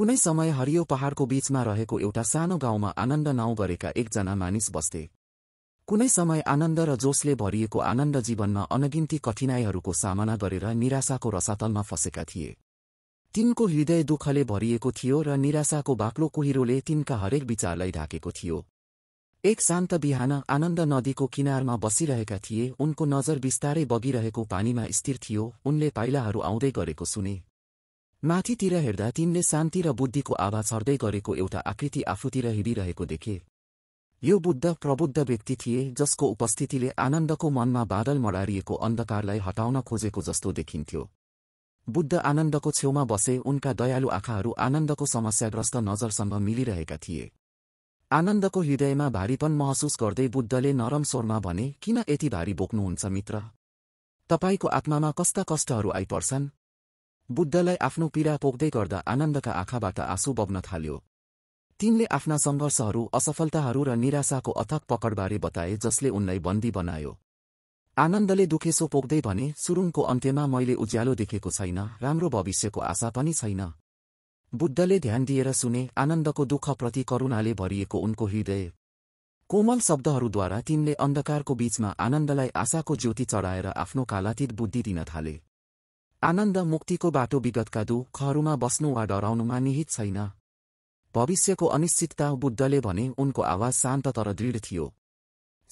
कुनै समय हरियो पहाड़को बीचमा रहेको एउटा सानो गाउँमा आनन्द नाउँ गरेका एकजना मानिस बस्थे कुनै समय आनन्द र जोशले भरिएको आनन्द जीवनमा अनगिन्ती कठिनाईहरूको सामना गरेर निराशाको रसातलमा फँसेका थिए तिनको हृदय दुःखले भरिएको थियो र निराशाको बाक्लो कुहिरोले तिनका हरेक विचारलाई ढाकेको थियो एक शान्त बिहान आनन्द नदीको किनारमा बसिरहेका थिए उनको नजर बिस्तारै बगिरहेको पानीमा स्थिर थियो उनले पाइलाहरू आउँदै गरेको सुने माथितिर हेर्दा तिनले शान्ति र बुद्धिको आभा छर्दै गरेको एउटा आकृति आफूतिर हिँडिरहेको देखे यो बुद्ध प्रबुद्ध व्यक्ति थिए जसको उपस्थितिले आनन्दको मनमा बादल मडारिएको अन्धकारलाई हटाउन खोजेको जस्तो देखिन्थ्यो बुद्ध आनन्दको छेउमा बसे उनका दयालु आँखाहरू आनन्दको समस्याग्रस्त नजरसँग मिलिरहेका थिए आनन्दको हृदयमा भारीपन महसुस गर्दै बुद्धले नरम स्वरमा भने किन यति भारी बोक्नुहुन्छ मित्र तपाईँको आत्मामा कस्ता कष्टहरू आइपर्छन् बुद्धलाई आफ्नो पीडा पोख्दै गर्दा आनन्दका आँखाबाट आँसु बग्न थाल्यो तिनले आफ्ना सङ्घर्षहरू असफलताहरू र निराशाको अथक पकडबारे बताए जसले उनलाई बन्दी बनायो आनन्दले दुखेसो पोख्दै भने सुरुङको अन्त्यमा मैले उज्यालो देखेको छैन राम्रो भविष्यको आशा पनि छैन बुद्धले ध्यान दिएर सुने आनन्दको दुःखप्रति करुणाले भरिएको उनको हृदय कोमल शब्दहरूद्वारा तिनले अन्धकारको बीचमा आनन्दलाई आशाको ज्योति चढाएर आफ्नो कालातीत बुद्धि दिन थाले आनन्द मुक्तिको बाटो विगतका दुःखहरूमा बस्नु वा डराउनुमा निहित छैन भविष्यको अनिश्चितता बुद्धले भने उनको आवाज शान्त तर दृढ थियो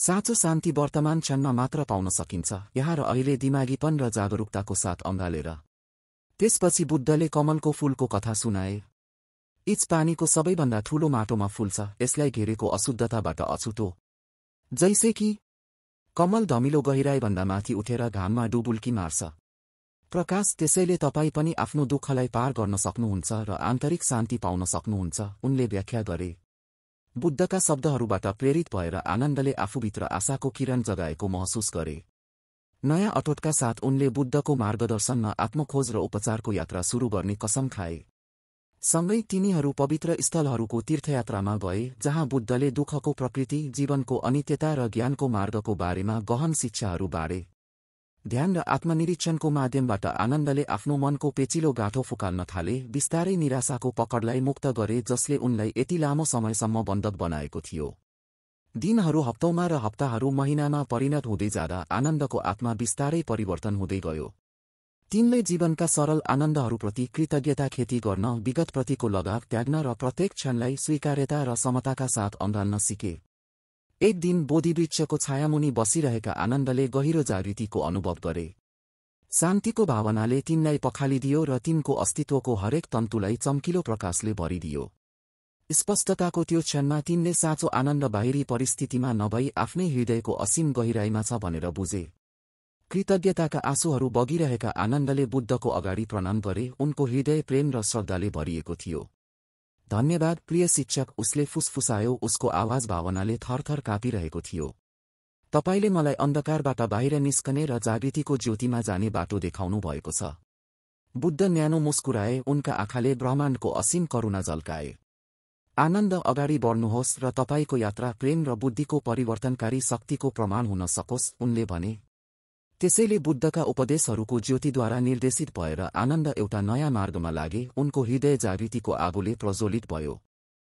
साँचो शान्ति वर्तमान क्षणमा मात्र पाउन सकिन्छ यहाँ र अहिले दिमागीपन र जागरूकताको साथ अँगालेर त्यसपछि बुद्धले कमलको फूलको कथा सुनाए इच पानीको सबैभन्दा ठूलो माटोमा फुल्छ यसलाई घेरेको अशुद्धताबाट अछुतो जैसे कि कमल धमिलो गहिराईभन्दा माथि उठेर घाममा डुबुल्की मार्छ प्रकाश त्यसैले तपाईँ पनि आफ्नो दुःखलाई पार गर्न सक्नुहुन्छ र आन्तरिक शान्ति पाउन सक्नुहुन्छ उनले व्याख्या गरे बुद्धका शब्दहरूबाट प्रेरित भएर आनन्दले आफूभित्र आशाको किरण जगाएको महसुस गरे नयाँ अटोटका साथ उनले बुद्धको मार्गदर्शनमा आत्मखोज र उपचारको यात्रा सुरु गर्ने कसम खाए सँगै तिनीहरू पवित्र स्थलहरूको तीर्थयात्रामा गए जहाँ बुद्धले दुःखको प्रकृति जीवनको अनित्यता र ज्ञानको मार्गको बारेमा गहन शिक्षाहरू बाँडे ध्यान र आत्मनिरीक्षणको माध्यमबाट आनन्दले आफ्नो मनको पेचिलो गाँठो फुकाल्न थाले बिस्तारै निराशाको पकडलाई मुक्त गरे जसले उनलाई यति लामो समयसम्म बन्धक बनाएको थियो दिनहरू हप्तौमा र हप्ताहरू महिनामा परिणत हुँदै जाँदा आनन्दको आत्मा बिस्तारै परिवर्तन हुँदै गयो तिनले जीवनका सरल आनन्दहरूप्रति कृतज्ञता खेती गर्न विगतप्रतिको लगाव त्याग्न र प्रत्येक क्षणलाई स्वीकार्यता र समताका साथ अन्धान्न सिके एक दिन बोधिवृक्षको छायामुनि बसिरहेका आनन्दले गहिरो जागृतिको अनुभव गरे शान्तिको भावनाले तिनलाई पखालिदियो र तिनको अस्तित्वको हरेक तन्तुलाई चम्किलो प्रकाशले भरिदियो स्पष्टताको त्यो क्षणमा तिनले साँचो आनन्द बाहिरी परिस्थितिमा नभई आफ्नै हृदयको असीम गहिराईमा छ भनेर बुझे कृतज्ञताका आँसुहरू बगिरहेका आनन्दले बुद्धको अगाडि प्रणाम गरे उनको हृदय प्रेम र श्रद्धाले भरिएको थियो धन्यवाद प्रिय शिक्षक उसले फुसफुसायो उसको आवाज भावनाले थरथर कापिरहेको थियो तपाईँले मलाई अन्धकारबाट बाहिर निस्कने र जागृतिको ज्योतिमा जाने बाटो देखाउनु भएको छ बुद्ध न्यानो मुस्कुराए उनका आँखाले ब्रह्माण्डको असीम करुणा झल्काए आनन्द अगाडि बढ्नुहोस् र तपाईँको यात्रा प्रेम र बुद्धिको परिवर्तनकारी शक्तिको प्रमाण हुन सकोस् उनले भने त्यसैले बुद्धका उपदेशहरूको ज्योतिद्वारा निर्देशित भएर आनन्द एउटा नयाँ मार्गमा लागे उनको हृदय जागृतिको आगोले प्रज्वलित भयो